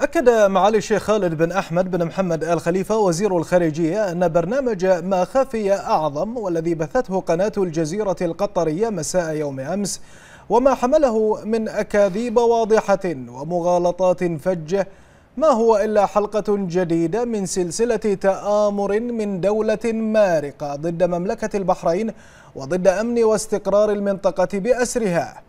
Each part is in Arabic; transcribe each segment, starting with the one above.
أكد معالي الشيخ خالد بن أحمد بن محمد آل خليفة وزير الخارجية أن برنامج ما خفي أعظم والذي بثته قناة الجزيرة القطرية مساء يوم أمس وما حمله من أكاذيب واضحة ومغالطات فجة ما هو إلا حلقة جديدة من سلسلة تآمر من دولة مارقة ضد مملكة البحرين وضد أمن واستقرار المنطقة بأسرها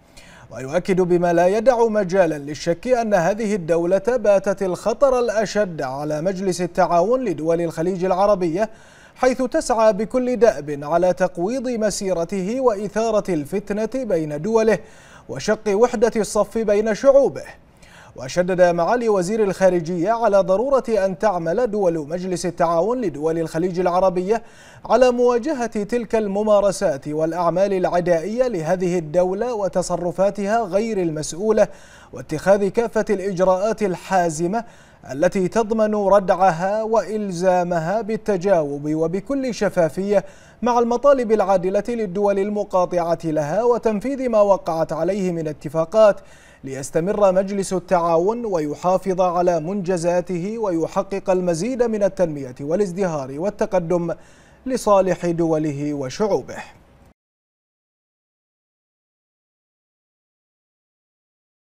ويؤكد بما لا يدع مجالا للشك أن هذه الدولة باتت الخطر الأشد على مجلس التعاون لدول الخليج العربية حيث تسعى بكل دأب على تقويض مسيرته وإثارة الفتنة بين دوله وشق وحدة الصف بين شعوبه وشدد معالي وزير الخارجية على ضرورة أن تعمل دول مجلس التعاون لدول الخليج العربية على مواجهة تلك الممارسات والأعمال العدائية لهذه الدولة وتصرفاتها غير المسؤولة واتخاذ كافة الإجراءات الحازمة التي تضمن ردعها والزامها بالتجاوب وبكل شفافيه مع المطالب العادله للدول المقاطعه لها وتنفيذ ما وقعت عليه من اتفاقات ليستمر مجلس التعاون ويحافظ على منجزاته ويحقق المزيد من التنميه والازدهار والتقدم لصالح دوله وشعوبه